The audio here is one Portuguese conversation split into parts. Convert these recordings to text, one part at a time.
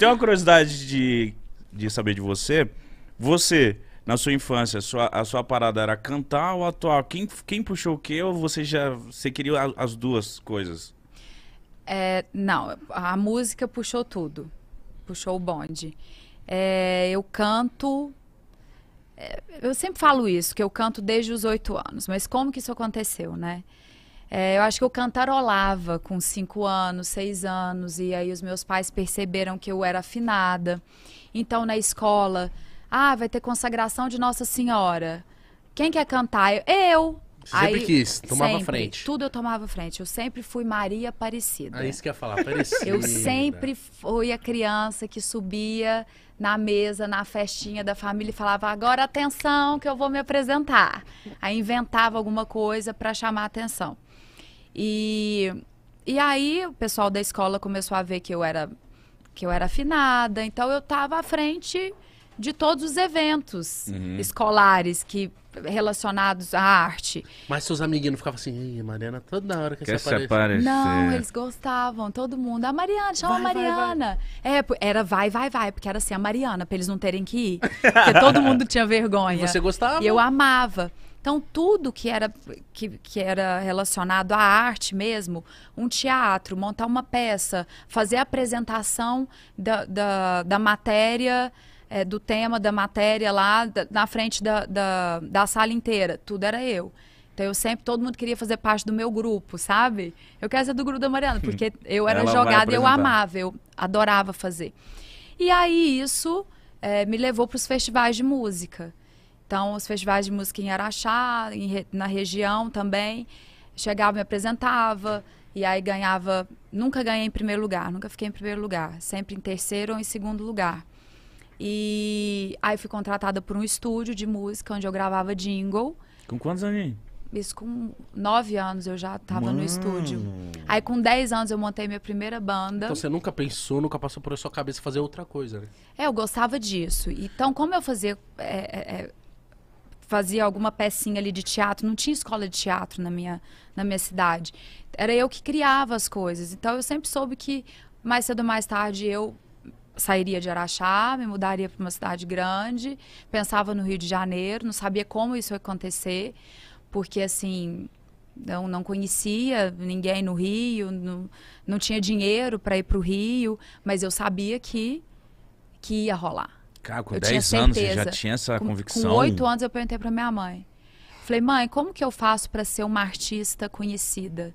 tenho uma curiosidade de, de saber de você. Você, na sua infância, a sua, a sua parada era cantar ou atuar? Quem, quem puxou o quê? Ou você já você queria as duas coisas? É, não, a música puxou tudo. Puxou o bonde. É, eu canto. É, eu sempre falo isso, que eu canto desde os oito anos, mas como que isso aconteceu, né? É, eu acho que eu cantarolava com cinco anos, seis anos, e aí os meus pais perceberam que eu era afinada. Então, na escola, ah, vai ter consagração de Nossa Senhora. Quem quer cantar? Eu. eu. Sempre aí, quis, tomava sempre, frente. Tudo eu tomava frente. Eu sempre fui Maria Aparecida. É isso que eu ia falar, Aparecida. Eu sempre fui a criança que subia na mesa, na festinha da família e falava: agora atenção, que eu vou me apresentar. Aí inventava alguma coisa para chamar a atenção. E, e aí o pessoal da escola começou a ver que eu era que eu era afinada, então eu estava à frente de todos os eventos uhum. escolares que relacionados à arte. Mas seus amiguinhos ficavam assim, Mariana, toda hora que, você aparece. Não, eles gostavam, todo mundo. A Mariana, chama vai, a Mariana. Vai, vai. É, era vai, vai, vai, porque era assim, a Mariana, pra eles não terem que ir. Porque todo mundo tinha vergonha. Você gostava? E eu amava. Então, tudo que era, que, que era relacionado à arte mesmo, um teatro, montar uma peça, fazer a apresentação da, da, da matéria é, do tema, da matéria lá da, na frente da, da, da sala inteira. Tudo era eu. Então eu sempre, todo mundo queria fazer parte do meu grupo, sabe? Eu quero ser do grupo da Mariana, hum. porque eu era jogada e eu amava, eu adorava fazer. E aí isso é, me levou para os festivais de música. Então, os festivais de música em Araxá, em, na região também. Chegava, me apresentava, e aí ganhava. Nunca ganhei em primeiro lugar, nunca fiquei em primeiro lugar. Sempre em terceiro ou em segundo lugar. E aí fui contratada por um estúdio de música onde eu gravava jingle. Com quantos anos Isso com nove anos eu já tava Mano. no estúdio. Aí com dez anos eu montei minha primeira banda. Então você nunca pensou, nunca passou por sua cabeça fazer outra coisa, né? É, eu gostava disso. Então, como eu fazia. É, é, é, fazia alguma pecinha ali de teatro, não tinha escola de teatro na minha, na minha cidade. Era eu que criava as coisas. Então eu sempre soube que mais cedo ou mais tarde eu sairia de Araxá, me mudaria para uma cidade grande, pensava no Rio de Janeiro, não sabia como isso ia acontecer, porque assim, não, não conhecia ninguém no Rio, não, não tinha dinheiro para ir para o Rio, mas eu sabia que, que ia rolar. Cara, com eu 10 anos você já tinha essa com, convicção? Com 8 anos eu perguntei para minha mãe. Falei, mãe, como que eu faço para ser uma artista conhecida?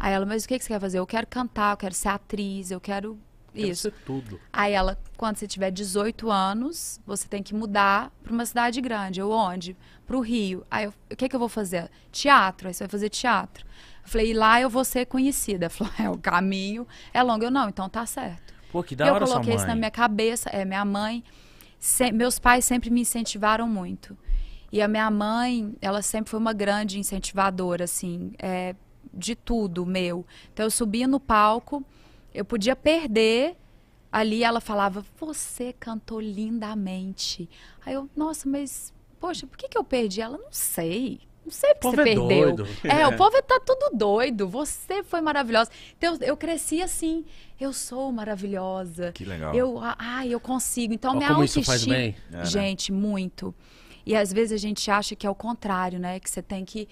Aí ela, mas o que, que você quer fazer? Eu quero cantar, eu quero ser atriz, eu quero isso. ser tudo. Aí ela, quando você tiver 18 anos, você tem que mudar para uma cidade grande. Eu onde? Para o Rio. Aí eu, o que, que eu vou fazer? Teatro. Aí você vai fazer teatro. Eu falei, lá eu vou ser conhecida. Falou, é o caminho é longo. Eu não, então tá certo. Pô, que da eu hora Eu coloquei isso na minha cabeça. É, minha mãe, se, meus pais sempre me incentivaram muito. E a minha mãe, ela sempre foi uma grande incentivadora, assim, é, de tudo meu. Então eu subia no palco eu podia perder. Ali ela falava, você cantou lindamente. Aí eu, nossa, mas, poxa, por que, que eu perdi? Ela, não sei. Não sei porque o povo você é perdeu. Doido. É, é, o povo tá tudo doido. Você foi maravilhosa. Então, eu cresci assim. Eu sou maravilhosa. Que legal. Eu, ai, eu consigo. Então, Olha minha como autoestima. Isso faz bem. É, né? gente, muito. E às vezes a gente acha que é o contrário, né? Que você tem que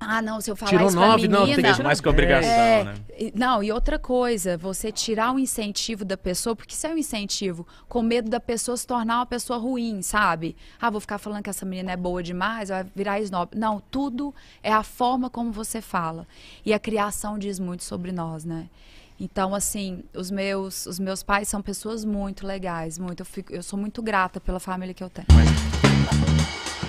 ah, não, se eu falar Tirou isso nove, menina, não, tem que mais que obrigação, é, né? Não, e outra coisa, você tirar o incentivo da pessoa, porque isso é um incentivo, com medo da pessoa se tornar uma pessoa ruim, sabe? Ah, vou ficar falando que essa menina é boa demais, vai virar snob. Não, tudo é a forma como você fala. E a criação diz muito sobre nós, né? Então, assim, os meus, os meus pais são pessoas muito legais, muito. Eu, fico, eu sou muito grata pela família que eu tenho. Mas...